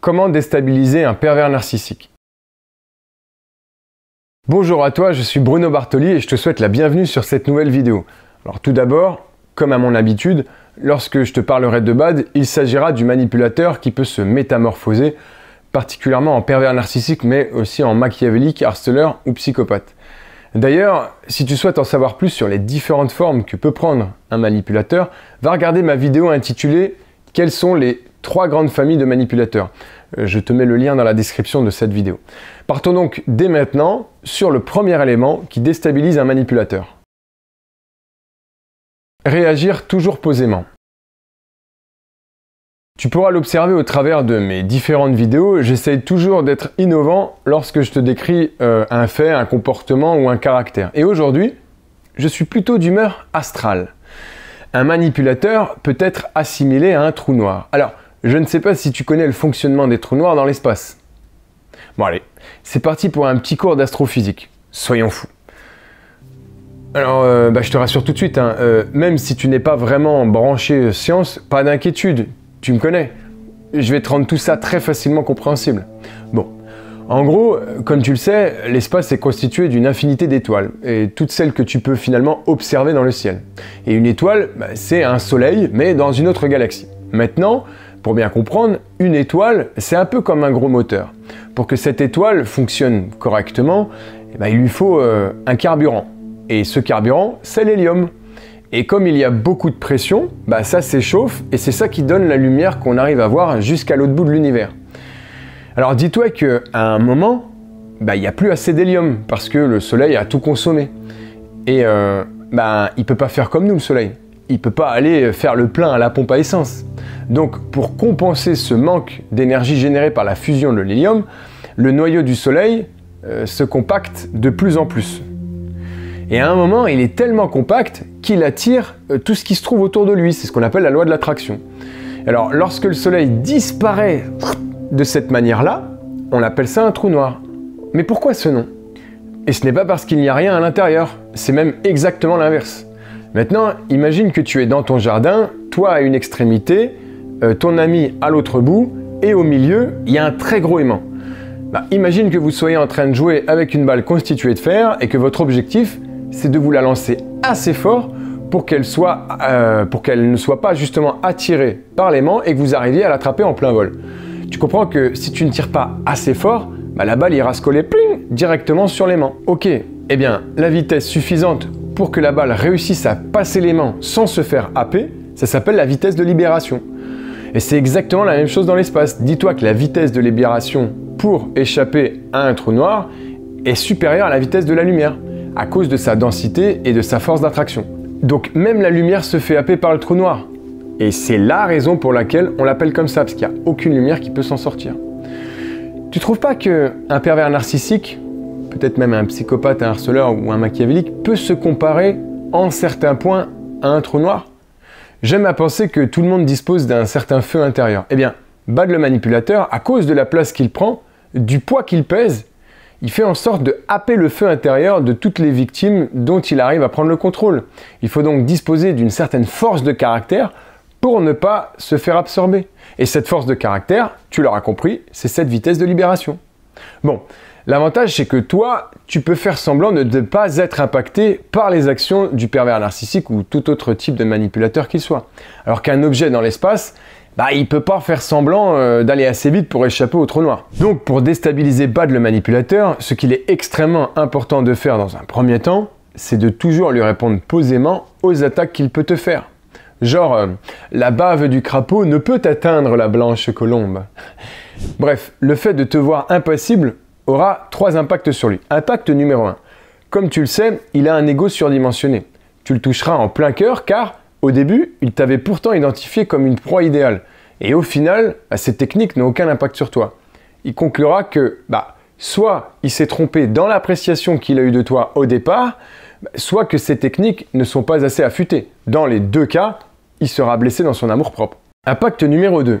Comment déstabiliser un pervers narcissique Bonjour à toi, je suis Bruno Bartoli et je te souhaite la bienvenue sur cette nouvelle vidéo. Alors tout d'abord, comme à mon habitude, lorsque je te parlerai de BAD, il s'agira du manipulateur qui peut se métamorphoser, particulièrement en pervers narcissique, mais aussi en machiavélique, harceleur ou psychopathe. D'ailleurs, si tu souhaites en savoir plus sur les différentes formes que peut prendre un manipulateur, va regarder ma vidéo intitulée quelles sont les trois grandes familles de manipulateurs euh, Je te mets le lien dans la description de cette vidéo. Partons donc dès maintenant sur le premier élément qui déstabilise un manipulateur. Réagir toujours posément. Tu pourras l'observer au travers de mes différentes vidéos, j'essaye toujours d'être innovant lorsque je te décris euh, un fait, un comportement ou un caractère. Et aujourd'hui, je suis plutôt d'humeur astrale. Un manipulateur peut être assimilé à un trou noir. Alors, je ne sais pas si tu connais le fonctionnement des trous noirs dans l'espace. Bon allez, c'est parti pour un petit cours d'astrophysique. Soyons fous. Alors, euh, bah, je te rassure tout de suite, hein, euh, même si tu n'es pas vraiment branché science, pas d'inquiétude, tu me connais. Je vais te rendre tout ça très facilement compréhensible. Bon, en gros, comme tu le sais, l'espace est constitué d'une infinité d'étoiles, et toutes celles que tu peux finalement observer dans le ciel. Et une étoile, bah, c'est un soleil, mais dans une autre galaxie. Maintenant, pour bien comprendre, une étoile, c'est un peu comme un gros moteur. Pour que cette étoile fonctionne correctement, eh ben, il lui faut euh, un carburant. Et ce carburant, c'est l'hélium. Et comme il y a beaucoup de pression, bah, ça s'échauffe et c'est ça qui donne la lumière qu'on arrive à voir jusqu'à l'autre bout de l'univers. Alors dis-toi qu'à un moment, bah, il n'y a plus assez d'hélium parce que le Soleil a tout consommé. Et euh, bah, il ne peut pas faire comme nous le Soleil. Il ne peut pas aller faire le plein à la pompe à essence. Donc pour compenser ce manque d'énergie générée par la fusion de l'hélium, le noyau du Soleil euh, se compacte de plus en plus. Et à un moment, il est tellement compact qu'il attire euh, tout ce qui se trouve autour de lui. C'est ce qu'on appelle la loi de l'attraction. Alors lorsque le Soleil disparaît de cette manière-là, on appelle ça un trou noir. Mais pourquoi ce nom Et ce n'est pas parce qu'il n'y a rien à l'intérieur, c'est même exactement l'inverse. Maintenant, imagine que tu es dans ton jardin, toi à une extrémité, euh, ton ami à l'autre bout, et au milieu, il y a un très gros aimant. Bah, imagine que vous soyez en train de jouer avec une balle constituée de fer et que votre objectif, c'est de vous la lancer assez fort pour qu'elle euh, ne soit pas justement attirée par l'aimant et que vous arriviez à l'attraper en plein vol tu comprends que si tu ne tires pas assez fort, bah, la balle ira se coller directement sur l'aimant. Ok, eh bien, la vitesse suffisante pour que la balle réussisse à passer l'aimant sans se faire happer, ça s'appelle la vitesse de libération. Et c'est exactement la même chose dans l'espace. Dis-toi que la vitesse de libération pour échapper à un trou noir est supérieure à la vitesse de la lumière, à cause de sa densité et de sa force d'attraction. Donc même la lumière se fait happer par le trou noir. Et c'est la raison pour laquelle on l'appelle comme ça, parce qu'il n'y a aucune lumière qui peut s'en sortir. Tu trouves pas qu'un pervers narcissique, peut-être même un psychopathe, un harceleur ou un machiavélique, peut se comparer en certains points à un trou noir J'aime à penser que tout le monde dispose d'un certain feu intérieur. Eh bien, Bad le manipulateur, à cause de la place qu'il prend, du poids qu'il pèse, il fait en sorte de happer le feu intérieur de toutes les victimes dont il arrive à prendre le contrôle. Il faut donc disposer d'une certaine force de caractère pour ne pas se faire absorber. Et cette force de caractère, tu l'auras compris, c'est cette vitesse de libération. Bon, l'avantage c'est que toi, tu peux faire semblant de ne pas être impacté par les actions du pervers narcissique ou tout autre type de manipulateur qu'il soit. Alors qu'un objet dans l'espace, il bah, il peut pas faire semblant euh, d'aller assez vite pour échapper au trou noir. Donc pour déstabiliser Bad le manipulateur, ce qu'il est extrêmement important de faire dans un premier temps, c'est de toujours lui répondre posément aux attaques qu'il peut te faire. Genre, euh, la bave du crapaud ne peut atteindre la blanche colombe. Bref, le fait de te voir impassible aura trois impacts sur lui. Impact numéro 1. Comme tu le sais, il a un ego surdimensionné. Tu le toucheras en plein cœur car, au début, il t'avait pourtant identifié comme une proie idéale. Et au final, ses bah, ces techniques n'ont aucun impact sur toi. Il conclura que, bah, soit il s'est trompé dans l'appréciation qu'il a eue de toi au départ, bah, soit que ces techniques ne sont pas assez affûtées. Dans les deux cas, il sera blessé dans son amour-propre. Impact numéro 2.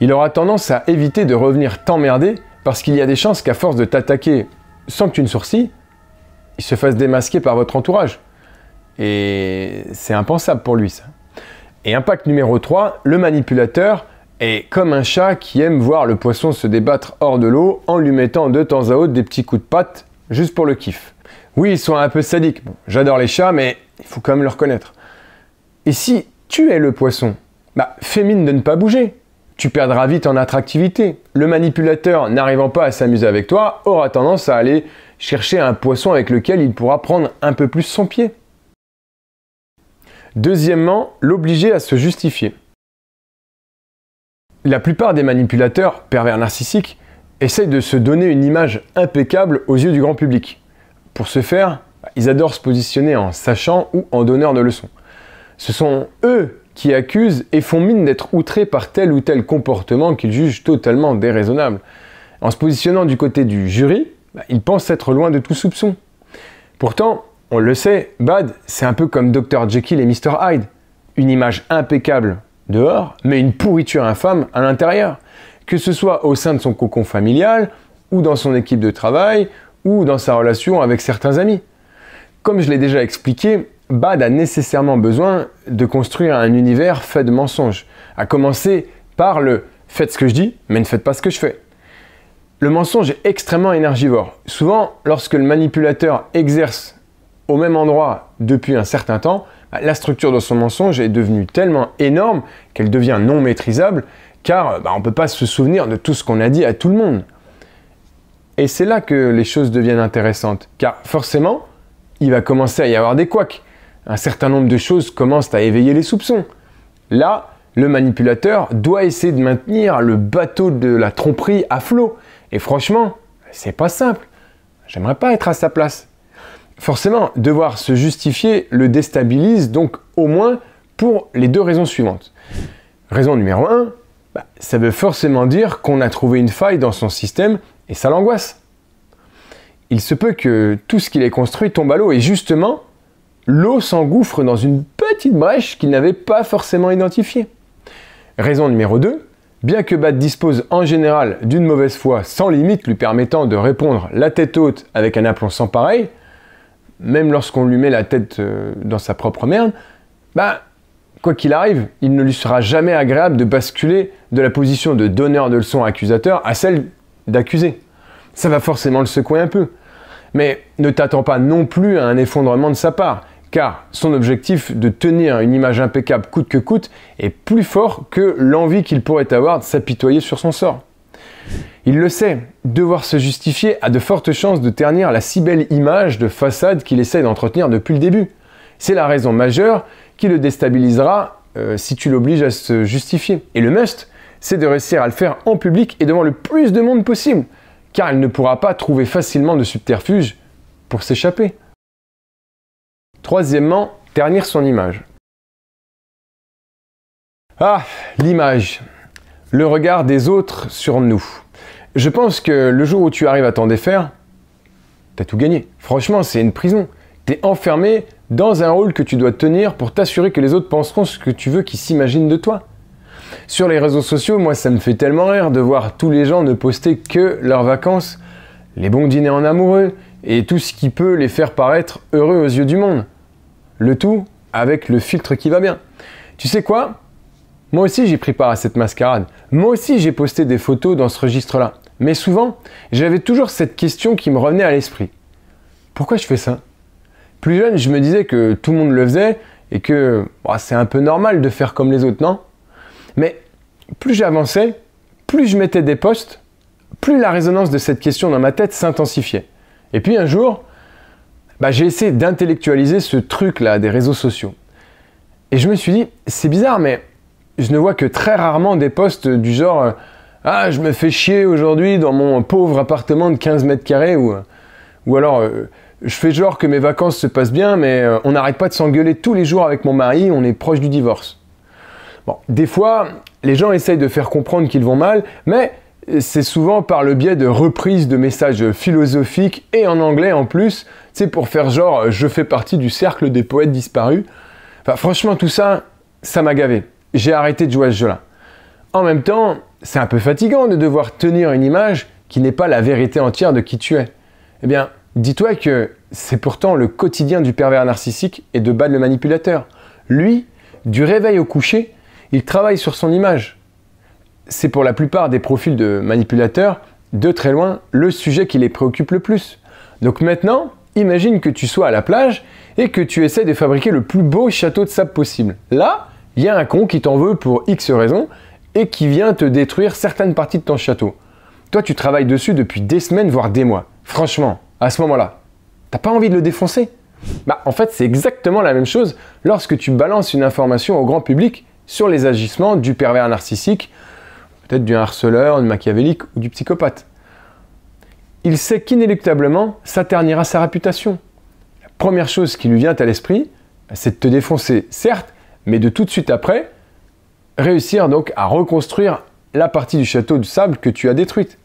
Il aura tendance à éviter de revenir t'emmerder parce qu'il y a des chances qu'à force de t'attaquer sans que tu ne sourcilles, il se fasse démasquer par votre entourage. Et c'est impensable pour lui ça. Et impact numéro 3, le manipulateur est comme un chat qui aime voir le poisson se débattre hors de l'eau en lui mettant de temps à autre des petits coups de patte juste pour le kiff. Oui, ils sont un peu sadiques. J'adore les chats, mais il faut quand même le reconnaître. Et si tu es le poisson. Bah, fais mine de ne pas bouger. Tu perdras vite en attractivité. Le manipulateur, n'arrivant pas à s'amuser avec toi, aura tendance à aller chercher un poisson avec lequel il pourra prendre un peu plus son pied. Deuxièmement, l'obliger à se justifier. La plupart des manipulateurs, pervers narcissiques, essayent de se donner une image impeccable aux yeux du grand public. Pour ce faire, bah, ils adorent se positionner en sachant ou en donneur de leçons. Ce sont eux qui accusent et font mine d'être outrés par tel ou tel comportement qu'ils jugent totalement déraisonnable. En se positionnant du côté du jury, bah, ils pensent être loin de tout soupçon. Pourtant, on le sait, Bad, c'est un peu comme Dr. Jekyll et Mr. Hyde. Une image impeccable dehors, mais une pourriture infâme à l'intérieur. Que ce soit au sein de son cocon familial, ou dans son équipe de travail, ou dans sa relation avec certains amis. Comme je l'ai déjà expliqué, Bad a nécessairement besoin de construire un univers fait de mensonges, à commencer par le faites ce que je dis, mais ne faites pas ce que je fais. Le mensonge est extrêmement énergivore. Souvent, lorsque le manipulateur exerce au même endroit depuis un certain temps, bah, la structure de son mensonge est devenue tellement énorme qu'elle devient non maîtrisable, car bah, on ne peut pas se souvenir de tout ce qu'on a dit à tout le monde. Et c'est là que les choses deviennent intéressantes, car forcément, il va commencer à y avoir des couacs un certain nombre de choses commencent à éveiller les soupçons. Là, le manipulateur doit essayer de maintenir le bateau de la tromperie à flot. Et franchement, c'est pas simple. J'aimerais pas être à sa place. Forcément, devoir se justifier le déstabilise donc au moins pour les deux raisons suivantes. Raison numéro 1, bah, ça veut forcément dire qu'on a trouvé une faille dans son système et ça l'angoisse. Il se peut que tout ce qu'il a construit tombe à l'eau et justement, l'eau s'engouffre dans une petite brèche qu'il n'avait pas forcément identifiée. Raison numéro 2, bien que Bat dispose en général d'une mauvaise foi sans limite lui permettant de répondre la tête haute avec un aplomb sans pareil, même lorsqu'on lui met la tête euh, dans sa propre merde, bah, quoi qu'il arrive, il ne lui sera jamais agréable de basculer de la position de donneur de leçons accusateur à celle d'accusé. Ça va forcément le secouer un peu. Mais ne t'attends pas non plus à un effondrement de sa part car son objectif de tenir une image impeccable coûte que coûte est plus fort que l'envie qu'il pourrait avoir de s'apitoyer sur son sort. Il le sait, devoir se justifier a de fortes chances de ternir la si belle image de façade qu'il essaie d'entretenir depuis le début. C'est la raison majeure qui le déstabilisera euh, si tu l'obliges à se justifier. Et le must, c'est de réussir à le faire en public et devant le plus de monde possible, car il ne pourra pas trouver facilement de subterfuge pour s'échapper. Troisièmement, ternir son image. Ah, l'image, le regard des autres sur nous. Je pense que le jour où tu arrives à t'en défaire, t'as tout gagné. Franchement, c'est une prison. T'es enfermé dans un rôle que tu dois tenir pour t'assurer que les autres penseront ce que tu veux qu'ils s'imaginent de toi. Sur les réseaux sociaux, moi, ça me fait tellement rire de voir tous les gens ne poster que leurs vacances, les bons dîners en amoureux et tout ce qui peut les faire paraître heureux aux yeux du monde. Le tout avec le filtre qui va bien. Tu sais quoi Moi aussi j'ai pris part à cette mascarade. Moi aussi j'ai posté des photos dans ce registre-là. Mais souvent, j'avais toujours cette question qui me revenait à l'esprit. Pourquoi je fais ça Plus jeune, je me disais que tout le monde le faisait et que bah, c'est un peu normal de faire comme les autres, non Mais plus j'avançais, plus je mettais des postes, plus la résonance de cette question dans ma tête s'intensifiait. Et puis un jour, bah, j'ai essayé d'intellectualiser ce truc-là des réseaux sociaux. Et je me suis dit, c'est bizarre, mais je ne vois que très rarement des posts du genre euh, Ah, je me fais chier aujourd'hui dans mon pauvre appartement de 15 mètres carrés, ou, ou alors euh, je fais genre que mes vacances se passent bien, mais euh, on n'arrête pas de s'engueuler tous les jours avec mon mari, on est proche du divorce. Bon, des fois, les gens essayent de faire comprendre qu'ils vont mal, mais c'est souvent par le biais de reprises de messages philosophiques et en anglais en plus, c'est pour faire genre euh, je fais partie du cercle des poètes disparus. Enfin, franchement, tout ça, ça m'a gavé. J'ai arrêté de jouer à ce jeu-là. En même temps, c'est un peu fatigant de devoir tenir une image qui n'est pas la vérité entière de qui tu es. Eh bien, dis-toi que c'est pourtant le quotidien du pervers narcissique et de Bad le manipulateur. Lui, du réveil au coucher, il travaille sur son image c'est pour la plupart des profils de manipulateurs de très loin le sujet qui les préoccupe le plus. Donc maintenant, imagine que tu sois à la plage et que tu essaies de fabriquer le plus beau château de sable possible. Là, il y a un con qui t'en veut pour X raisons et qui vient te détruire certaines parties de ton château. Toi, tu travailles dessus depuis des semaines, voire des mois. Franchement, à ce moment-là, t'as pas envie de le défoncer bah, en fait, c'est exactement la même chose lorsque tu balances une information au grand public sur les agissements du pervers narcissique, peut-être du harceleur, du machiavélique ou du psychopathe. Il sait qu'inéluctablement, ça ternira sa réputation. La première chose qui lui vient à l'esprit, bah, c'est de te défoncer, certes, mais de tout de suite après, réussir donc à reconstruire la partie du château de sable que tu as détruite.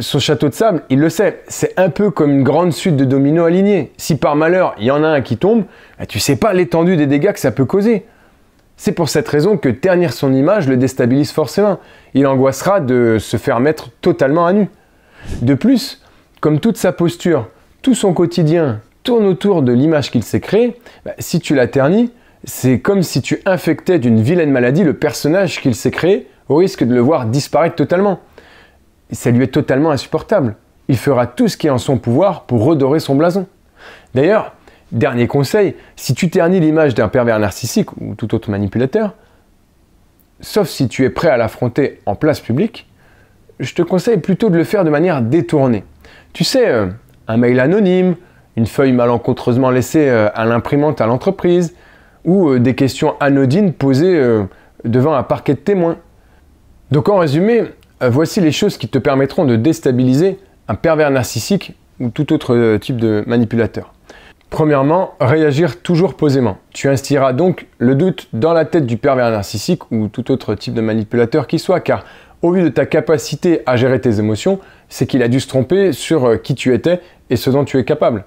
Ce château de sable, il le sait, c'est un peu comme une grande suite de dominos alignés. Si par malheur, il y en a un qui tombe, bah, tu ne sais pas l'étendue des dégâts que ça peut causer. C'est pour cette raison que ternir son image le déstabilise forcément. Il angoissera de se faire mettre totalement à nu. De plus, comme toute sa posture, tout son quotidien tourne autour de l'image qu'il s'est créée, bah, si tu la ternis, c'est comme si tu infectais d'une vilaine maladie le personnage qu'il s'est créé au risque de le voir disparaître totalement. Ça lui est totalement insupportable. Il fera tout ce qui est en son pouvoir pour redorer son blason. D'ailleurs, Dernier conseil, si tu ternis l'image d'un pervers narcissique ou tout autre manipulateur, sauf si tu es prêt à l'affronter en place publique, je te conseille plutôt de le faire de manière détournée. Tu sais, euh, un mail anonyme, une feuille malencontreusement laissée euh, à l'imprimante à l'entreprise, ou euh, des questions anodines posées devant un parquet de témoins. Donc en résumé, voici les choses qui te permettront de déstabiliser un pervers narcissique ou tout autre type de manipulateur. Premièrement, réagir toujours posément. Tu instilleras donc le doute dans la tête du pervers narcissique ou tout autre type de manipulateur qui soit, car au vu de ta capacité à gérer tes émotions, c'est qu'il a dû se tromper sur euh, qui tu étais et ce dont tu es capable.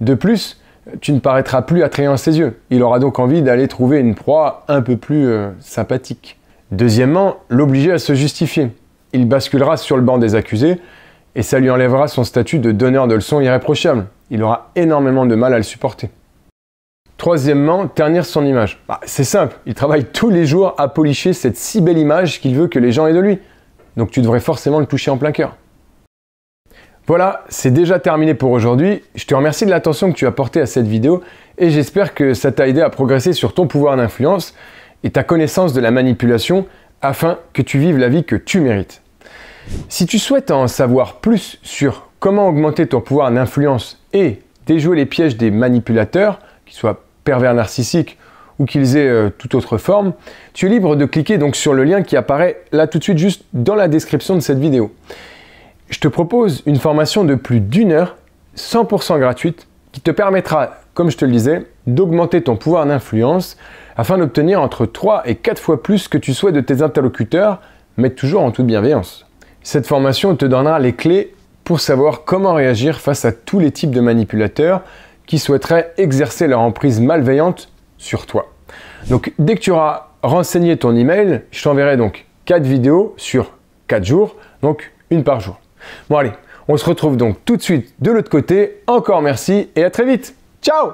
De plus, tu ne paraîtras plus attrayant à ses yeux. Il aura donc envie d'aller trouver une proie un peu plus euh, sympathique. Deuxièmement, l'obliger à se justifier. Il basculera sur le banc des accusés et ça lui enlèvera son statut de donneur de leçons irréprochable. Il aura énormément de mal à le supporter. Troisièmement, ternir son image. Bah, c'est simple, il travaille tous les jours à policher cette si belle image qu'il veut que les gens aient de lui. Donc tu devrais forcément le toucher en plein cœur. Voilà, c'est déjà terminé pour aujourd'hui. Je te remercie de l'attention que tu as portée à cette vidéo et j'espère que ça t'a aidé à progresser sur ton pouvoir d'influence et ta connaissance de la manipulation afin que tu vives la vie que tu mérites. Si tu souhaites en savoir plus sur comment augmenter ton pouvoir d'influence et déjouer les pièges des manipulateurs, qu'ils soient pervers narcissiques ou qu'ils aient euh, toute autre forme, tu es libre de cliquer donc sur le lien qui apparaît là tout de suite juste dans la description de cette vidéo. Je te propose une formation de plus d'une heure, 100% gratuite, qui te permettra, comme je te le disais, d'augmenter ton pouvoir d'influence afin d'obtenir entre 3 et 4 fois plus que tu souhaites de tes interlocuteurs, mais toujours en toute bienveillance. Cette formation te donnera les clés pour savoir comment réagir face à tous les types de manipulateurs qui souhaiteraient exercer leur emprise malveillante sur toi. Donc dès que tu auras renseigné ton email, je t'enverrai donc 4 vidéos sur 4 jours, donc une par jour. Bon allez, on se retrouve donc tout de suite de l'autre côté. Encore merci et à très vite. Ciao